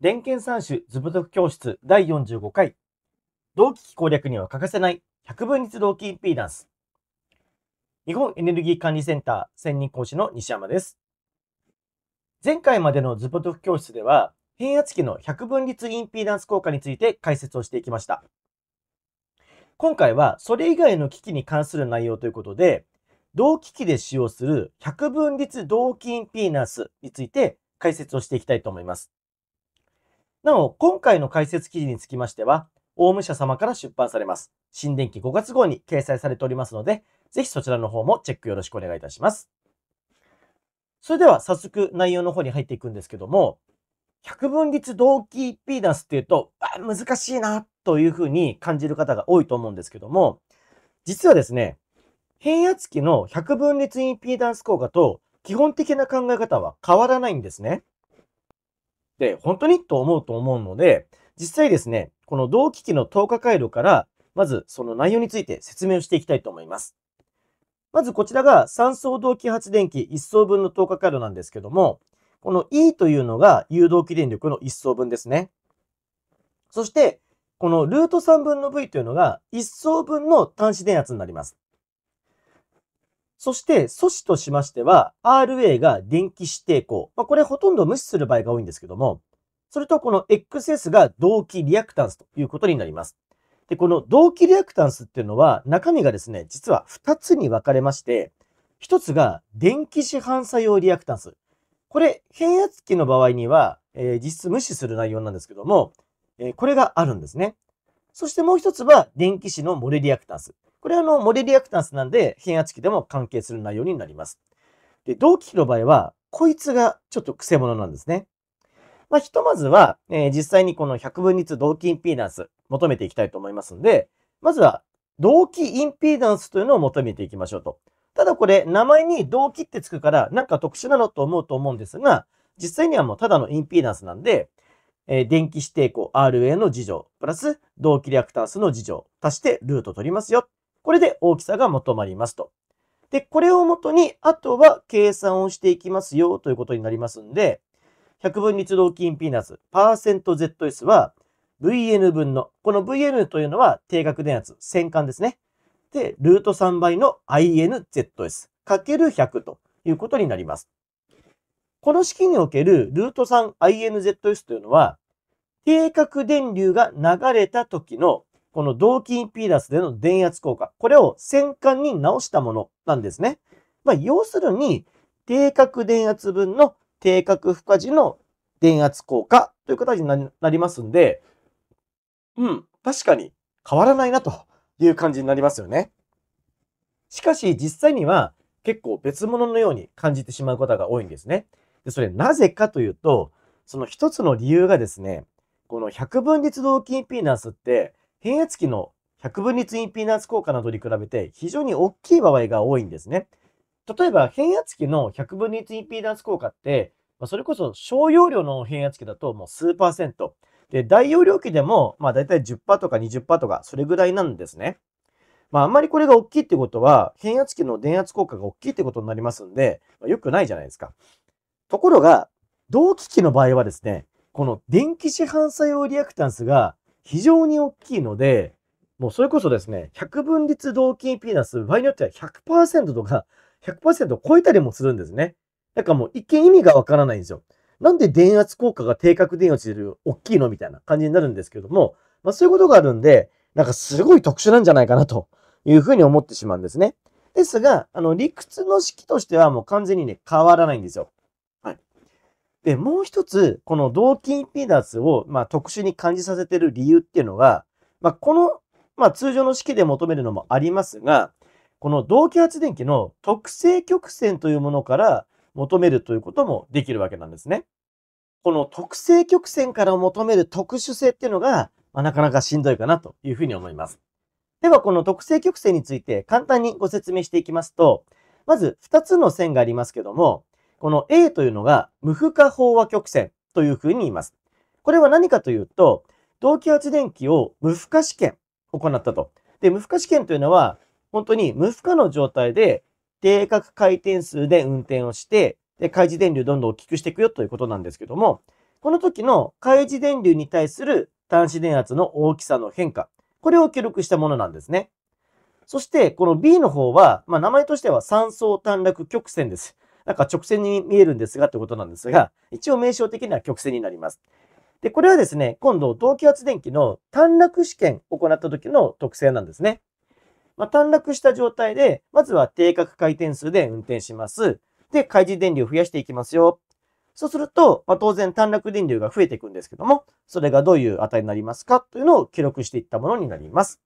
電検三種図部族教室第45回、同期機攻略には欠かせない100分率同期インピーダンス。日本エネルギー管理センター専任講師の西山です。前回までの図部族教室では、変圧器の100分率インピーダンス効果について解説をしていきました。今回はそれ以外の機器に関する内容ということで、同機器で使用する100分率同期インピーダンスについて解説をしていきたいと思います。なお、今回の解説記事につきましては、オウム社様から出版されます。新電機5月号に掲載されておりますので、ぜひそちらの方もチェックよろしくお願いいたします。それでは早速内容の方に入っていくんですけども、百分率同期ピーンスっていうと、あ難しいなというふうに感じる方が多いと思うんですけども、実はですね、変圧器の百分率インピーダンス効果と基本的な考え方は変わらないんですね。、本当にと思うと思うので、実際ですね、この同期器の等価回路から、まずその内容について説明をしていきたいと思います。まずこちらが3層同期発電機1層分の等価回路なんですけども、この E というのが誘導起電力の1層分ですね。そして、このルート3分の V というのが1層分の端子電圧になります。そして素子としましては、RA が電気指定項。まあ、これほとんど無視する場合が多いんですけども、それとこの XS が同期リアクタンスということになります。で、この同期リアクタンスっていうのは、中身がですね、実は2つに分かれまして、1つが電気市販作用リアクタンス。これ、変圧器の場合には、えー、実質無視する内容なんですけども、えー、これがあるんですね。そしてもう1つは電気子の漏れリアクタンス。これはあの、モレリアクタンスなんで、変圧器でも関係する内容になります。で、同期の場合は、こいつがちょっと癖者なんですね。まあ、ひとまずは、えー、実際にこの100分率同期インピーダンス求めていきたいと思いますので、まずは同期インピーダンスというのを求めていきましょうと。ただこれ、名前に同期ってつくから、なんか特殊なのと思うと思うんですが、実際にはもうただのインピーダンスなんで、えー、電気指定項 RA の事情、プラス同期リアクタンスの事情、足してルート取りますよこれで大きさが求まりますと。で、これをもとに、あとは計算をしていきますよということになりますんで、100分立同金ピーナッツ、パーセント ZS は、VN 分の、この VN というのは定格電圧、戦艦ですね。で、ルート3倍の INZS かける100ということになります。この式におけるルート 3INZS というのは、定格電流が流れた時のこの同期インピーダスでの電圧効果、これを戦艦に直したものなんですね。まあ、要するに、定格電圧分の定格負荷時の電圧効果という形になりますんで、うん、確かに変わらないなという感じになりますよね。しかし実際には結構別物のように感じてしまうことが多いんですね。でそれなぜかというと、その一つの理由がですね、この百分率同期インピーナスって変圧器の100分率インピーナンス効果などに比べて非常に大きい場合が多いんですね。例えば変圧器の100分率インピーナンス効果って、まそれこそ小容量の変圧器だともう数パーセント。で、大容量器でも、まあ大体10%とか20%とか、それぐらいなんですね。まああんまりこれが大きいってことは、変圧器の電圧効果が大きいってことになりますんで、まあ、良くないじゃないですか。ところが、同機器の場合はですね、この電気市販作用リアクタンスが非常に大きいので、もうそれこそですね、100分率同金ピーナス、場合によっては100%とか100%を超えたりもするんですね。だからもう一見意味がわからないんですよ。なんで電圧効果が定格電圧でお大きいのみたいな感じになるんですけども、まあ、そういうことがあるんで、なんかすごい特殊なんじゃないかなというふうに思ってしまうんですね。ですが、あの、理屈の式としてはもう完全にね、変わらないんですよ。で、もう一つ、この同期インピーダンスを、まあ、特殊に感じさせてる理由っていうのが、まあ、この、まあ、通常の式で求めるのもありますが、この同期発電機の特性曲線というものから求めるということもできるわけなんですね。この特性曲線から求める特殊性っていうのが、まあ、なかなかしんどいかなというふうに思います。では、この特性曲線について簡単にご説明していきますと、まず2つの線がありますけども、この A というのが無負荷飽和曲線というふうに言います。これは何かというと、同期発電機を無負荷試験行ったと。で、無負荷試験というのは、本当に無負荷の状態で定格回転数で運転をして、で、開示電流どんどん大きくしていくよということなんですけども、この時の開示電流に対する端子電圧の大きさの変化、これを記録したものなんですね。そして、この B の方は、まあ、名前としては三相短絡曲線です。なんか直線に見えるんですがってことなんですが、一応名称的には曲線になります。で、これはですね、今度、同気圧電気の短絡試験を行った時の特性なんですね。まあ、短絡した状態で、まずは定格回転数で運転します。で、開示電流を増やしていきますよ。そうすると、まあ、当然短絡電流が増えていくんですけども、それがどういう値になりますかというのを記録していったものになります。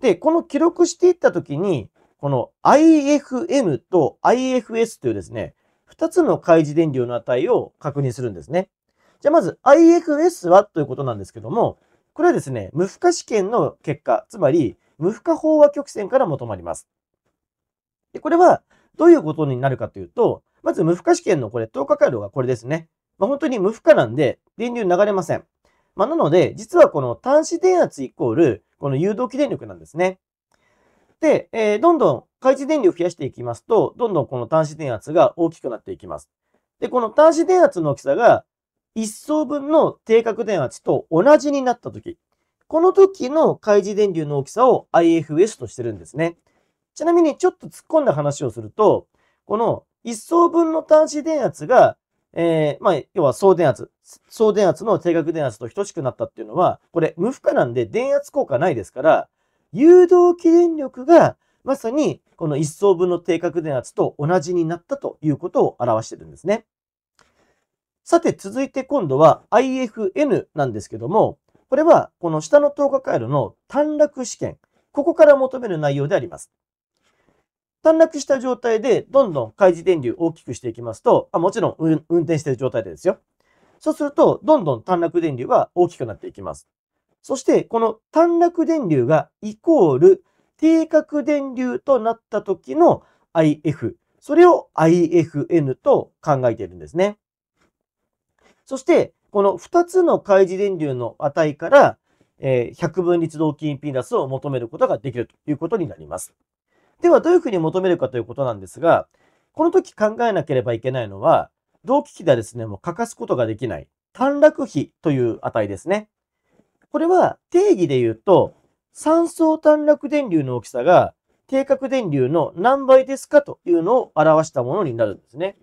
で、この記録していった時に、この IFM と IFS というですね、2つの開示電流の値を確認するんですね。じゃあまず IFS はということなんですけども、これはですね、無負荷試験の結果、つまり無負荷飽和曲線から求まります。でこれはどういうことになるかというと、まず無負荷試験のこれ、等価回路がこれですね。まあ、本当に無負荷なんで電流流れません。まあ、なので、実はこの端子電圧イコール、この誘導起電力なんですね。で、えー、どんどん開示電流を増やしていきますと、どんどんこの端子電圧が大きくなっていきます。で、この端子電圧の大きさが1層分の定格電圧と同じになったとき、この時の開示電流の大きさを IFS としてるんですね。ちなみにちょっと突っ込んだ話をすると、この1層分の端子電圧が、えー、まあ、要は総電圧、総電圧の定格電圧と等しくなったっていうのは、これ無負荷なんで電圧効果ないですから、誘導起電力がまさにこの1層分の定格電圧と同じになったということを表してるんですね。さて続いて今度は IFN なんですけども、これはこの下の等価回路の短絡試験、ここから求める内容であります。短絡した状態でどんどん開示電流を大きくしていきますと、あもちろん運転している状態でですよ。そうすると、どんどん短絡電流は大きくなっていきます。そして、この短絡電流がイコール定格電流となった時の IF、それを IFN と考えているんですね。そして、この2つの開示電流の値から、え100分律同期インピーダスを求めることができるということになります。では、どういうふうに求めるかということなんですが、この時考えなければいけないのは、同期器ではですね、もう欠かすことができない短絡比という値ですね。これは定義で言うと、三相短絡電流の大きさが定格電流の何倍ですかというのを表したものになるんですね。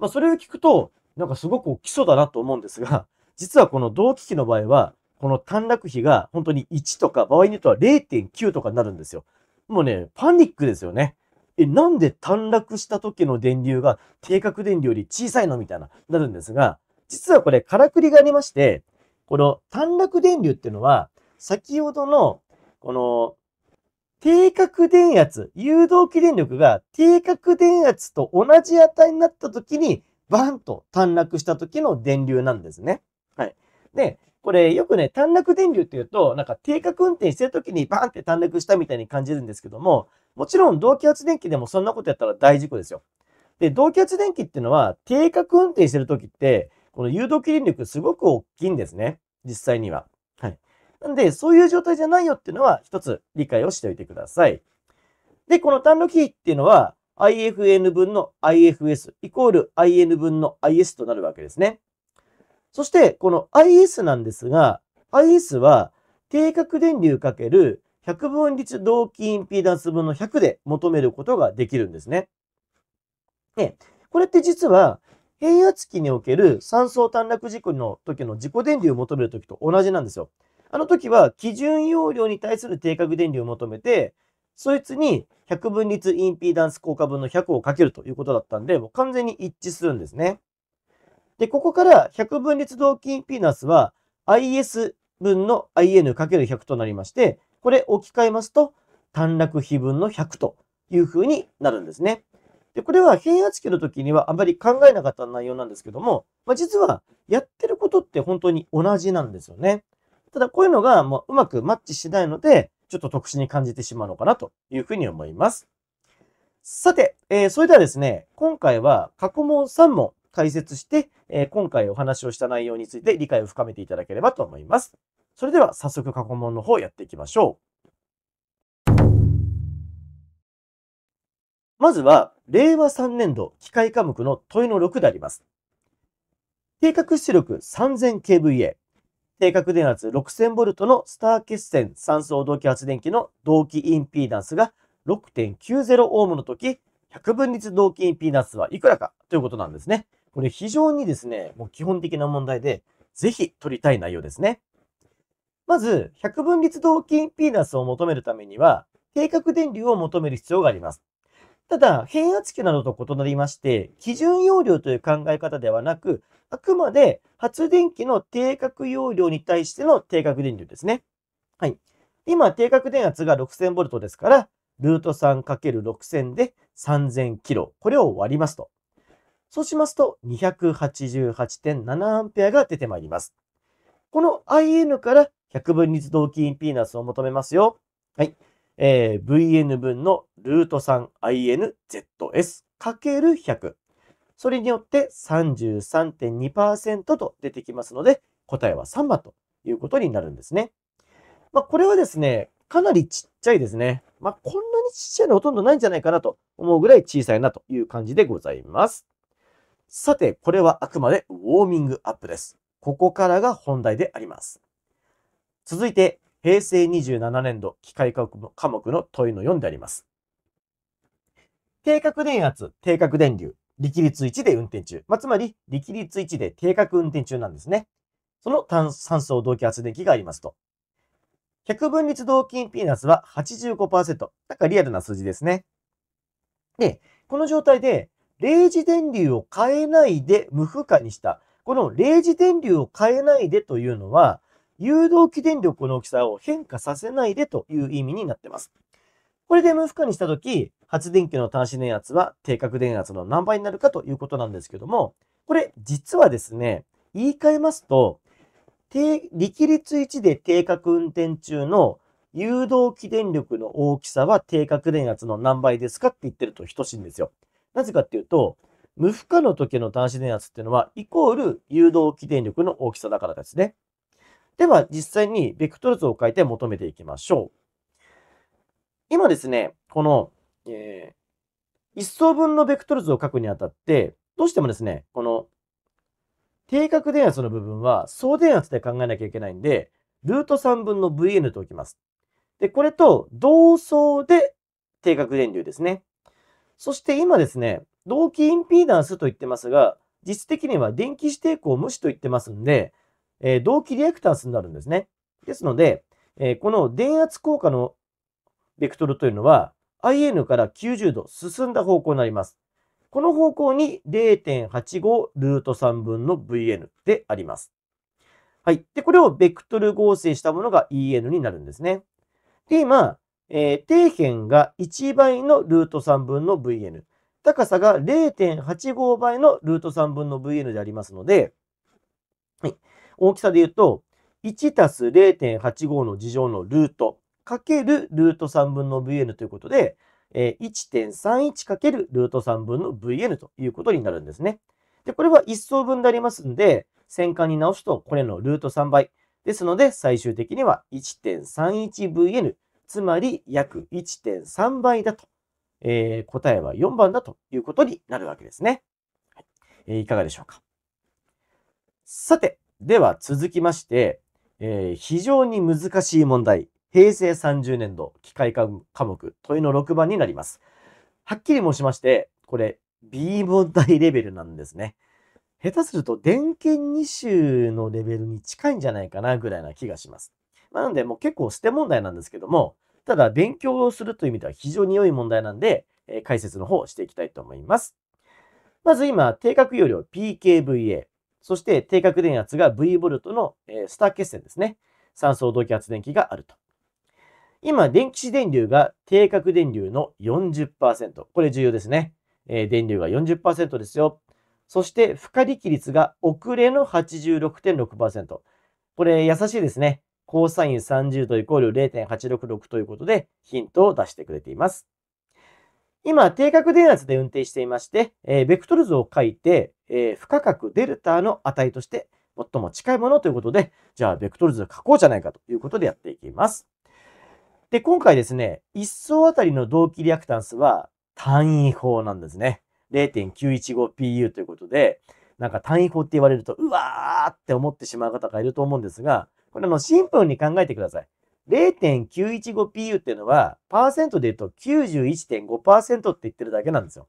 まあ、それを聞くと、なんかすごく基礎だなと思うんですが、実はこの同期器の場合は、この短絡比が本当に1とか、場合によっては0.9とかになるんですよ。もうね、パニックですよね。え、なんで短絡した時の電流が定格電流より小さいのみたいな、なるんですが、実はこれ、からくりがありまして、この短絡電流っていうのは、先ほどの、この、定格電圧、誘導起電力が定格電圧と同じ値になった時に、バンと短絡した時の電流なんですね。はい。で、これよくね、短絡電流っていうと、なんか定格運転してる時にバンって短絡したみたいに感じるんですけども、もちろん同期圧電気でもそんなことやったら大事故ですよ。で、同期圧電気っていうのは、定格運転してる時って、この誘導起輪力すごく大きいんですね。実際には。はい。なんで、そういう状態じゃないよっていうのは、一つ理解をしておいてください。で、この単路キーっていうのは、IFN 分の IFS イコール IN 分の IS となるわけですね。そして、この IS なんですが、IS は定格電流 ×100 分率同期インピーダンス分の100で求めることができるんですね。ねこれって実は変圧器における酸素短絡事故の時の自己電流を求める時と同じなんですよ。あの時は基準容量に対する定格電流を求めて、そいつに100分率インピーダンス効果分の100をかけるということだったんで、もう完全に一致するんですね。で、ここから100分率同期インピーダンスは IS 分の IN×100 となりまして、これ置き換えますと、短絡比分の100というふうになるんですね。で、これは変圧器の時にはあまり考えなかった内容なんですけども、まあ、実はやってることって本当に同じなんですよね。ただこういうのがもううまくマッチしないので、ちょっと特殊に感じてしまうのかなというふうに思います。さて、えー、それではですね、今回は過去問3問解説して、えー、今回お話をした内容について理解を深めていただければと思います。それでは早速過去問の方やっていきましょう。まずは、令和3年度機械科目の問いの6であります。定格出力 3000kVA、定格電圧 6000V のスター決線3層同期発電機の同期インピーダンスが 6.90Ω の時、100分率同期インピーダンスはいくらかということなんですね。これ非常にですね、もう基本的な問題で、ぜひ取りたい内容ですね。まず、100分率同期インピーダンスを求めるためには、定格電流を求める必要があります。ただ、変圧器などと異なりまして、基準容量という考え方ではなく、あくまで発電機の定格容量に対しての定格電流ですね。はい。今、定格電圧が 6000V ですから、ルート 3×6000 で 3000kg。これを割りますと。そうしますと、288.7A が出てまいります。この IN から100分率同期インピーナスを求めますよ。はい。えー、vn 分のルート 3inzs かける100。それによって33.2%と出てきますので、答えは3番ということになるんですね。まあ、これはですね、かなりちっちゃいですね。まあ、こんなにちっちゃいのほとんどないんじゃないかなと思うぐらい小さいなという感じでございます。さて、これはあくまでウォーミングアップです。ここからが本題であります。続いて、平成27年度機械科目の問いの4であります。定格電圧、定格電流、力率1で運転中。まあ、つまり、力率1で定格運転中なんですね。その炭素同期圧電機がありますと。100分率同期インピーナスは85%。だからリアルな数字ですね。で、この状態で、0時電流を変えないで無負荷にした。この0時電流を変えないでというのは、誘導起電力の大きさを変化させないでという意味になってます。これで無負荷にしたとき、発電機の端子電圧は定格電圧の何倍になるかということなんですけども、これ実はですね、言い換えますと、低力率1で定格運転中の誘導起電力の大きさは定格電圧の何倍ですかって言ってると等しいんですよ。なぜかっていうと、無負荷の時の端子電圧っていうのは、イコール誘導起電力の大きさだからですね。では実際にベクトル図を書いて求めていきましょう。今ですね、この、えー、一層分のベクトル図を書くにあたって、どうしてもですね、この定格電圧の部分は総電圧で考えなきゃいけないんで、ルート3分の Vn と置きます。で、これと同層で定格電流ですね。そして今ですね、同期インピーダンスと言ってますが、実質的には電気指定項無視と言ってますんで、えー、同期リアクタンスになるんですね。ですので、えー、この電圧効果のベクトルというのは、IN から90度進んだ方向になります。この方向に0.85ルート3分の VN であります。はい。で、これをベクトル合成したものが EN になるんですね。で、今、えー、底辺が1倍のルート3分の VN。高さが0.85倍のルート3分の VN でありますので、はい、大きさで言うと、1たす0.85の事乗のルートかけるルート3分の vn ということで、え1.31かけるルート3分の vn ということになるんですね。で、これは1層分でありますんで、戦艦に直すとこれのルート3倍。ですので、最終的には 1.31vn、つまり約1.3倍だと、えー、答えは4番だということになるわけですね。はい、えいかがでしょうか。さて、では続きまして、えー、非常に難しい問題、平成30年度機械科目問いの6番になります。はっきり申しまして、これ B 問題レベルなんですね。下手すると電検2種のレベルに近いんじゃないかなぐらいな気がします。まあ、なのでもう結構捨て問題なんですけども、ただ勉強をするという意味では非常に良い問題なんで、えー、解説の方をしていきたいと思います。まず今、定格容量 PKVA。そして定格電圧が V ボルトの、えスター結線ですね。三層同期圧電機があると。今、電気子電流が定格電流の40%。これ重要ですね。えー、電流が40%ですよ。そして、負荷力率が遅れの86.6%。これ、優しいですね。コーサイン30度イコール0.866ということで、ヒントを出してくれています。今、定角電圧で運転していまして、えー、ベクトル図を書いて、えー、不可角デルタの値として最も近いものということで、じゃあ、ベクトル図を書こうじゃないかということでやっていきます。で、今回ですね、1層あたりの同期リアクタンスは単位法なんですね。0.915pu ということで、なんか単位法って言われると、うわーって思ってしまう方がいると思うんですが、これあの、シンプルに考えてください。0.915pu っていうのは、パーセントで言うと91.5%って言ってるだけなんですよ。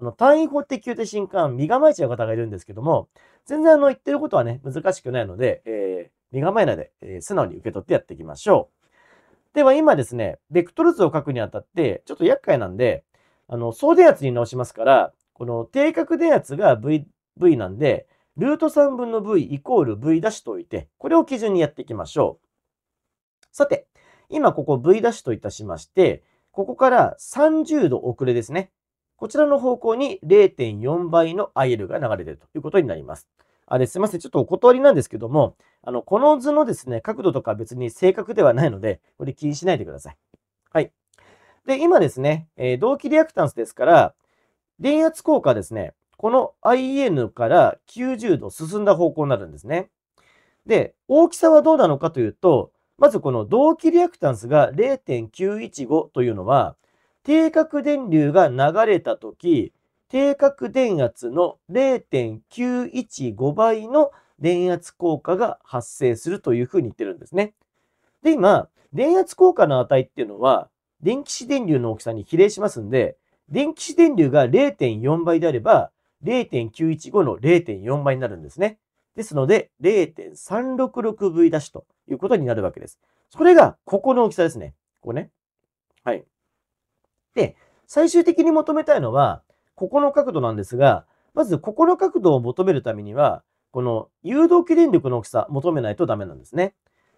あの、単位法って宮廷新刊、身構えちゃう方がいるんですけども、全然あの、言ってることはね、難しくないので、えー、身構えないで、えー、素直に受け取ってやっていきましょう。では今ですね、ベクトル図を書くにあたって、ちょっと厄介なんで、あの、総電圧に直しますから、この定格電圧が V、V なんで、ルート3分の V イコール V' と置いて、これを基準にやっていきましょう。さて、今ここ V' といたしまして、ここから30度遅れですね。こちらの方向に0.4倍の IL が流れているということになります。あれ、すいません。ちょっとお断りなんですけども、あの、この図のですね、角度とか別に正確ではないので、これ気にしないでください。はい。で、今ですね、えー、同期リアクタンスですから、電圧効果ですね、この IN から90度進んだ方向になるんですね。で、大きさはどうなのかというと、まずこの同期リアクタンスが0.915というのは、定格電流が流れた時、定格電圧の0.915倍の電圧効果が発生するというふうに言ってるんですね。で、今、電圧効果の値っていうのは、電気子電流の大きさに比例しますんで、電気子電流が0.4倍であれば、0.915の0.4倍になるんですね。ですので、0.366V' ダシということになるわけです。それが、ここの大きさですね。ここね。はい。で、最終的に求めたいのは、ここの角度なんですが、まず、ここの角度を求めるためには、この誘導起電力の大きさ、求めないとダメなんですね。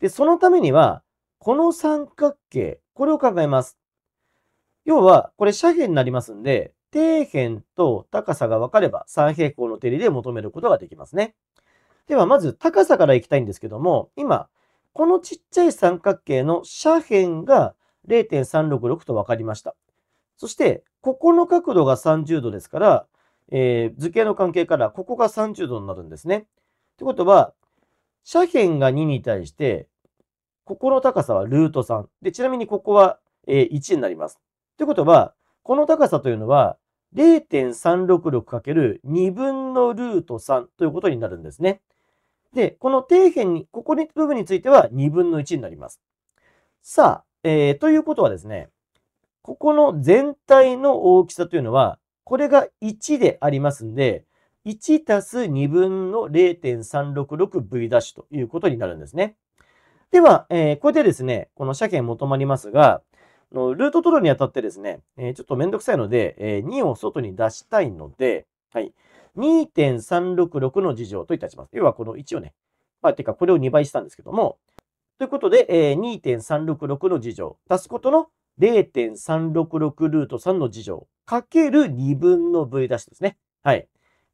で、そのためには、この三角形、これを考えます。要は、これ斜辺になりますんで、底辺と高さが分かれば三平方の定理で求めることができますね。では、まず高さからいきたいんですけども、今、このちっちゃい三角形の斜辺が0.366と分かりました。そして、ここの角度が30度ですから、えー、図形の関係からここが30度になるんですね。ってことは、斜辺が2に対して、ここの高さはルート3。で、ちなみにここは、えー、1になります。ってことは、この高さというのは 0.366×2 分のルート3ということになるんですね。で、この底辺に、ここに部分については2分の1になります。さあ、えー、ということはですね、ここの全体の大きさというのは、これが1でありますんで、1たす2分の 0.366V' ということになるんですね。では、えー、これでですね、この鮭求まりますが、のルート取るにあたってですね、えー、ちょっとめんどくさいので、えー、2を外に出したいので、はい。2.366の事情といたします。要はこの1をね、まあ、てかこれを2倍したんですけども、ということで、えー、2.366の事情足すことの0.366ルート3の事情かける2分の V ダッシュですね。はい。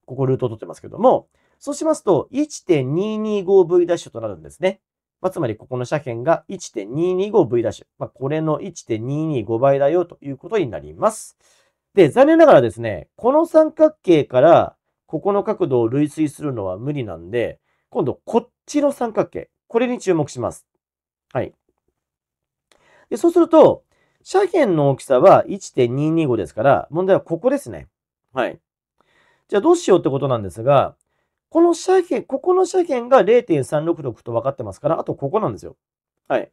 ここルートを取ってますけども、そうしますと 1.225V ダッシュとなるんですね。まあ、つまりここの斜辺が 1.225V ダッシュ。まあ、これの1.225倍だよということになります。で、残念ながらですね、この三角形からここの角度を類推するのは無理なんで、今度こっちの三角形、これに注目します。はい。でそうすると、斜辺の大きさは1.225ですから、問題はここですね。はい。じゃあどうしようってことなんですが、この斜辺、ここの斜辺が0.366と分かってますから、あとここなんですよ。はい。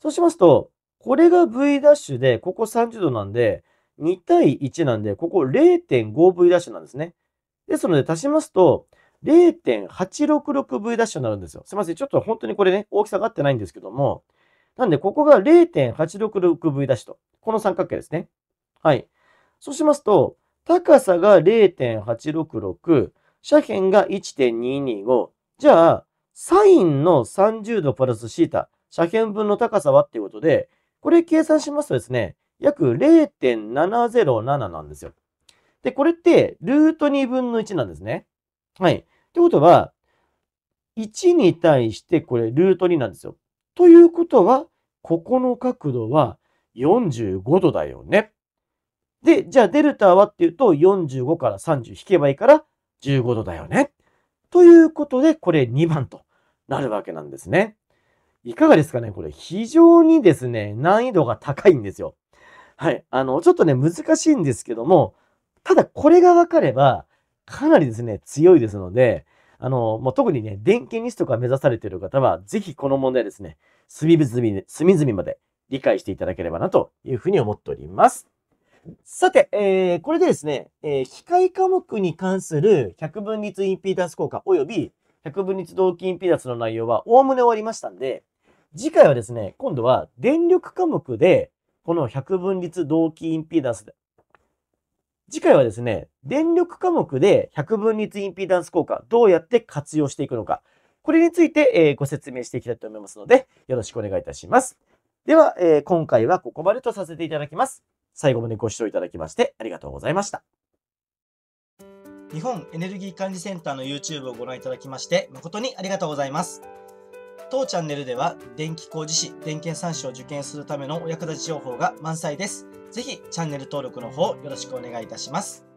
そうしますと、これが V' ダッシュで、ここ30度なんで、2対1なんで、ここ 0.5V' ダッシュなんですね。ですので足しますと、0.866V' ダッシュになるんですよ。すいません。ちょっと本当にこれね、大きさが合ってないんですけども。なんで、ここが 0.866V' ダッシュと。この三角形ですね。はい。そうしますと、高さが0.866、斜辺が1.225。じゃあ、サインの30度プラスシータ、斜辺分の高さはっていうことで、これ計算しますとですね、約0.707なんですよ。で、これって、ルート2分の1なんですね。はい。ってことは、1に対してこれルート2なんですよ。ということは、ここの角度は45度だよね。で、じゃあデルタはっていうと45から30引けばいいから15度だよね。ということで、これ2番となるわけなんですね。いかがですかねこれ非常にですね、難易度が高いんですよ。はい。あの、ちょっとね、難しいんですけども、ただこれが分かれば、かなりですね、強いですので、あの、もう特にね、電気ニストが目指されている方は、ぜひこの問題ですね、隅々、隅々まで理解していただければなというふうに思っております。さて、えー、これでですね、えー、機械科目に関する100分率インピーダンス効果及び100分率同期インピーダンスの内容は概ね終わりましたんで、次回はですね、今度は電力科目でこの100分率同期インピーダンス次回はですね、電力科目で100分率インピーダンス効果、どうやって活用していくのか、これについて、えご説明していきたいと思いますので、よろしくお願いいたします。では、え今回はここまでとさせていただきます。最後までご視聴いただきましてありがとうございました。日本エネルギー管理センターの YouTube をご覧いただきまして誠にありがとうございます。当チャンネルでは電気工事士、電検3士を受験するためのお役立ち情報が満載です。ぜひチャンネル登録の方よろしくお願いいたします。